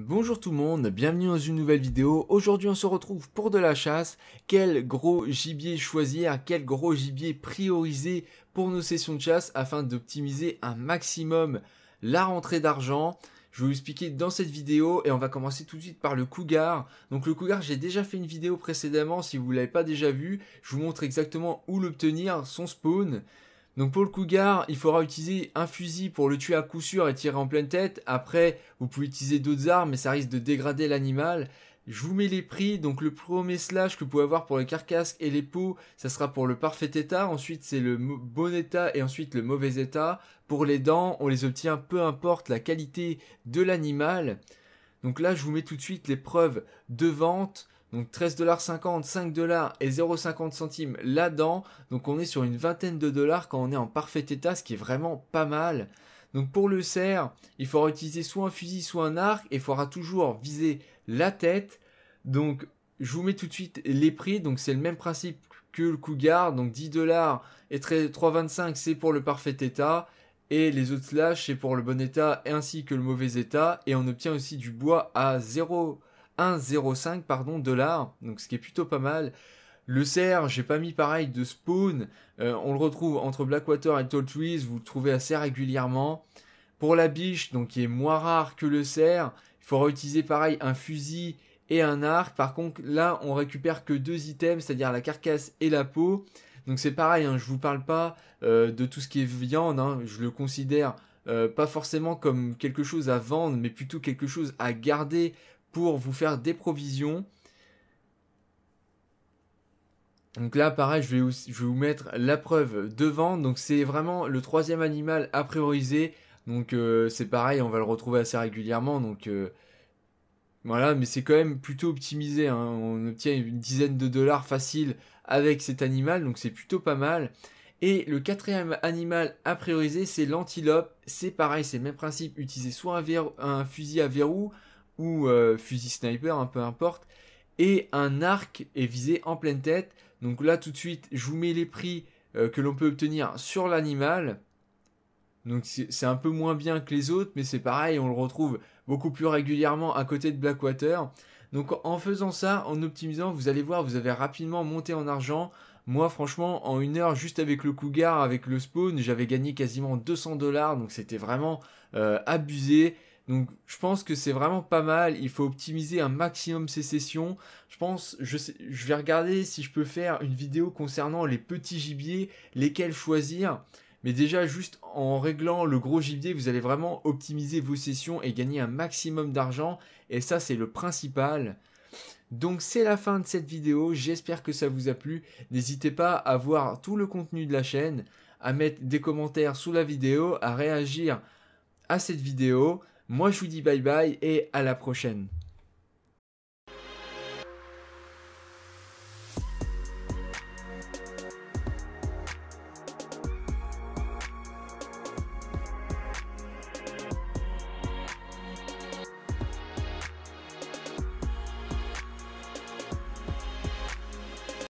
Bonjour tout le monde, bienvenue dans une nouvelle vidéo. Aujourd'hui on se retrouve pour de la chasse. Quel gros gibier choisir, quel gros gibier prioriser pour nos sessions de chasse afin d'optimiser un maximum la rentrée d'argent. Je vais vous expliquer dans cette vidéo et on va commencer tout de suite par le cougar. Donc le cougar, j'ai déjà fait une vidéo précédemment, si vous ne l'avez pas déjà vu, je vous montre exactement où l'obtenir, son spawn. Donc pour le cougar, il faudra utiliser un fusil pour le tuer à coup sûr et tirer en pleine tête. Après, vous pouvez utiliser d'autres armes, mais ça risque de dégrader l'animal. Je vous mets les prix, donc le premier slash que vous pouvez avoir pour les carcasses et les peaux, ça sera pour le parfait état, ensuite c'est le bon état et ensuite le mauvais état. Pour les dents, on les obtient peu importe la qualité de l'animal. Donc là, je vous mets tout de suite les preuves de vente. Donc 13,50$, 5 et 0,50 centimes là-dedans. Donc on est sur une vingtaine de dollars quand on est en parfait état, ce qui est vraiment pas mal. Donc pour le cerf, il faudra utiliser soit un fusil, soit un arc et il faudra toujours viser la tête. Donc je vous mets tout de suite les prix. Donc c'est le même principe que le Cougar. Donc 10 dollars et 3,25 c'est pour le parfait état. Et les autres slash c'est pour le bon état ainsi que le mauvais état. Et on obtient aussi du bois à 0 1,05 pardon dollars, donc ce qui est plutôt pas mal. Le cerf, j'ai pas mis pareil de spawn. Euh, on le retrouve entre Blackwater et Tall Trees, vous le trouvez assez régulièrement. Pour la biche, donc qui est moins rare que le cerf, il faudra utiliser pareil un fusil et un arc. Par contre, là, on récupère que deux items, c'est-à-dire la carcasse et la peau. Donc c'est pareil, je hein, je vous parle pas euh, de tout ce qui est viande, hein. je le considère euh, pas forcément comme quelque chose à vendre, mais plutôt quelque chose à garder vous faire des provisions. Donc là, pareil, je vais, vous, vous mettre la preuve devant. Donc c'est vraiment le troisième animal à prioriser. Donc euh, c'est pareil, on va le retrouver assez régulièrement. Donc euh, voilà, mais c'est quand même plutôt optimisé. Hein. On obtient une dizaine de dollars facile avec cet animal, donc c'est plutôt pas mal. Et le quatrième animal à prioriser, c'est l'antilope. C'est pareil, c'est le même principe. Utiliser soit un, un fusil à verrou, ou euh, fusil sniper, un hein, peu importe, et un arc est visé en pleine tête. Donc là tout de suite, je vous mets les prix euh, que l'on peut obtenir sur l'animal. Donc c'est un peu moins bien que les autres, mais c'est pareil, on le retrouve beaucoup plus régulièrement à côté de Blackwater. Donc en faisant ça, en optimisant, vous allez voir, vous avez rapidement monté en argent. Moi franchement, en une heure, juste avec le Cougar, avec le spawn, j'avais gagné quasiment 200 dollars, donc c'était vraiment euh, abusé. Donc je pense que c'est vraiment pas mal. Il faut optimiser un maximum ces sessions. Je pense, je, je vais regarder si je peux faire une vidéo concernant les petits gibiers, lesquels choisir. Mais déjà, juste en réglant le gros gibier, vous allez vraiment optimiser vos sessions et gagner un maximum d'argent. Et ça, c'est le principal. Donc c'est la fin de cette vidéo, j'espère que ça vous a plu. N'hésitez pas à voir tout le contenu de la chaîne, à mettre des commentaires sous la vidéo, à réagir à cette vidéo, moi, je vous dis bye bye et à la prochaine.